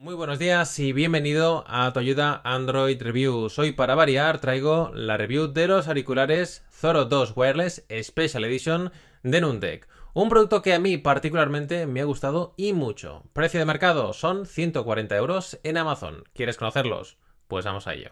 Muy buenos días y bienvenido a tu ayuda Android Reviews. Hoy para variar traigo la review de los auriculares Zoro 2 Wireless Special Edition de Nundeck. Un producto que a mí particularmente me ha gustado y mucho. Precio de mercado son 140 euros en Amazon. ¿Quieres conocerlos? Pues vamos a ello.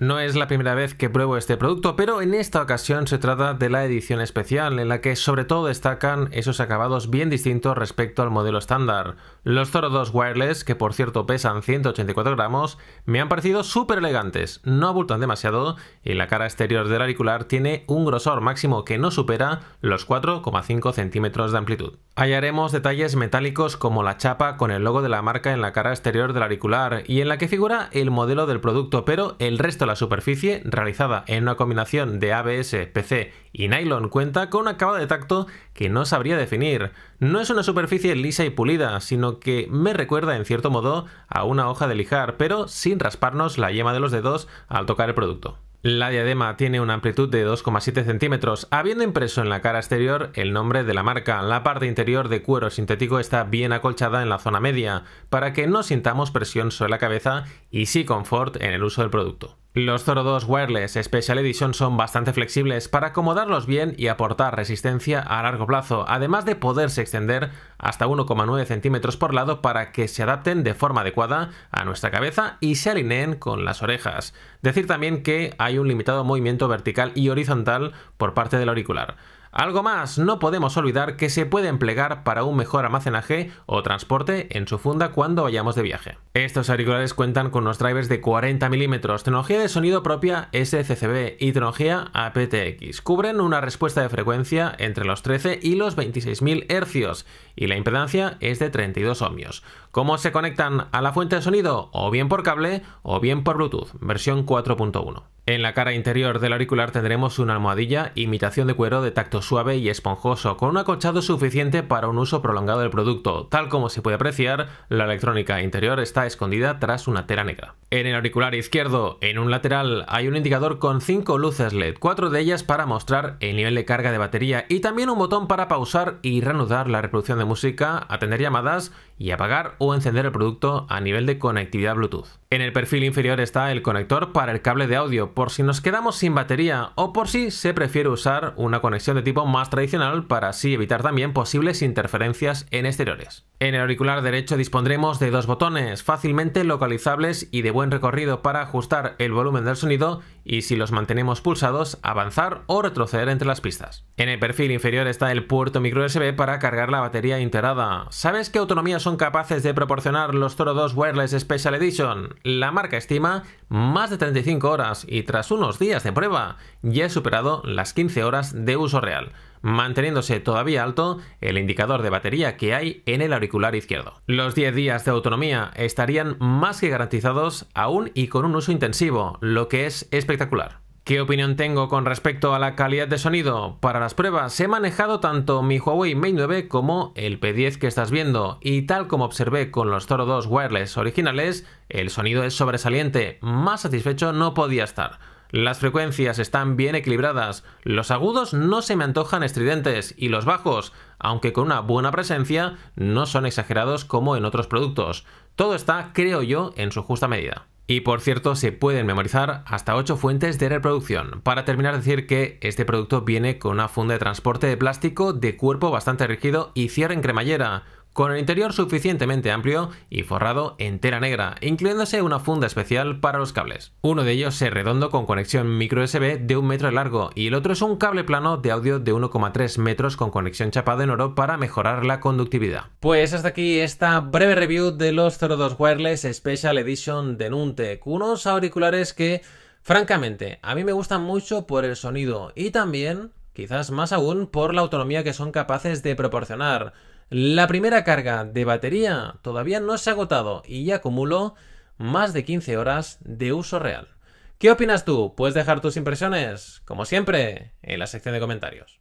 No es la primera vez que pruebo este producto, pero en esta ocasión se trata de la edición especial, en la que sobre todo destacan esos acabados bien distintos respecto al modelo estándar. Los Zoro 2 Wireless, que por cierto pesan 184 gramos, me han parecido súper elegantes, no abultan demasiado y la cara exterior del auricular tiene un grosor máximo que no supera los 4,5 centímetros de amplitud. Hallaremos detalles metálicos como la chapa con el logo de la marca en la cara exterior del auricular y en la que figura el modelo del producto, pero el resto la superficie, realizada en una combinación de ABS, PC y nylon, cuenta con una acabado de tacto que no sabría definir. No es una superficie lisa y pulida, sino que me recuerda en cierto modo a una hoja de lijar, pero sin rasparnos la yema de los dedos al tocar el producto. La diadema tiene una amplitud de 2,7 centímetros, habiendo impreso en la cara exterior el nombre de la marca. La parte interior de cuero sintético está bien acolchada en la zona media, para que no sintamos presión sobre la cabeza y sí confort en el uso del producto. Los Zoro 2 Wireless Special Edition son bastante flexibles para acomodarlos bien y aportar resistencia a largo plazo, además de poderse extender hasta 1,9 centímetros por lado para que se adapten de forma adecuada a nuestra cabeza y se alineen con las orejas. Decir también que hay un limitado movimiento vertical y horizontal por parte del auricular. Algo más, no podemos olvidar que se puede emplear para un mejor almacenaje o transporte en su funda cuando vayamos de viaje. Estos auriculares cuentan con unos drivers de 40 mm, tecnología de sonido propia SCCB y tecnología aptX. Cubren una respuesta de frecuencia entre los 13 y los 26.000 Hz y la impedancia es de 32 ohmios. ¿Cómo se conectan a la fuente de sonido? O bien por cable o bien por Bluetooth, versión 4.1. En la cara interior del auricular tendremos una almohadilla, imitación de cuero de tacto suave y esponjoso, con un acolchado suficiente para un uso prolongado del producto. Tal como se puede apreciar, la electrónica interior está escondida tras una tela negra. En el auricular izquierdo, en un lateral, hay un indicador con cinco luces LED, cuatro de ellas para mostrar el nivel de carga de batería y también un botón para pausar y reanudar la reproducción de música, atender llamadas y apagar o encender el producto a nivel de conectividad Bluetooth. En el perfil inferior está el conector para el cable de audio, por si nos quedamos sin batería o por si se prefiere usar una conexión de tipo más tradicional para así evitar también posibles interferencias en exteriores. En el auricular derecho dispondremos de dos botones fácilmente localizables y de buen recorrido para ajustar el volumen del sonido y si los mantenemos pulsados avanzar o retroceder entre las pistas. En el perfil inferior está el puerto micro USB para cargar la batería integrada. ¿Sabes qué autonomía son capaces de proporcionar los Toro 2 Wireless Special Edition? La marca estima más de 35 horas y y tras unos días de prueba ya he superado las 15 horas de uso real, manteniéndose todavía alto el indicador de batería que hay en el auricular izquierdo. Los 10 días de autonomía estarían más que garantizados aún y con un uso intensivo, lo que es espectacular. ¿Qué opinión tengo con respecto a la calidad de sonido? Para las pruebas he manejado tanto mi Huawei Mate 9 como el P10 que estás viendo y tal como observé con los Toro 2 wireless originales, el sonido es sobresaliente, más satisfecho no podía estar. Las frecuencias están bien equilibradas, los agudos no se me antojan estridentes y los bajos, aunque con una buena presencia, no son exagerados como en otros productos. Todo está, creo yo, en su justa medida. Y por cierto, se pueden memorizar hasta 8 fuentes de reproducción. Para terminar, decir que este producto viene con una funda de transporte de plástico de cuerpo bastante rígido y cierre en cremallera con el interior suficientemente amplio y forrado en tela negra, incluyéndose una funda especial para los cables. Uno de ellos es redondo con conexión micro USB de un metro de largo y el otro es un cable plano de audio de 1,3 metros con conexión chapada en oro para mejorar la conductividad. Pues hasta aquí esta breve review de los 02 Wireless Special Edition de Nuntec, unos auriculares que francamente a mí me gustan mucho por el sonido y también, quizás más aún, por la autonomía que son capaces de proporcionar. La primera carga de batería todavía no se ha agotado y ya acumuló más de 15 horas de uso real. ¿Qué opinas tú? Puedes dejar tus impresiones, como siempre, en la sección de comentarios.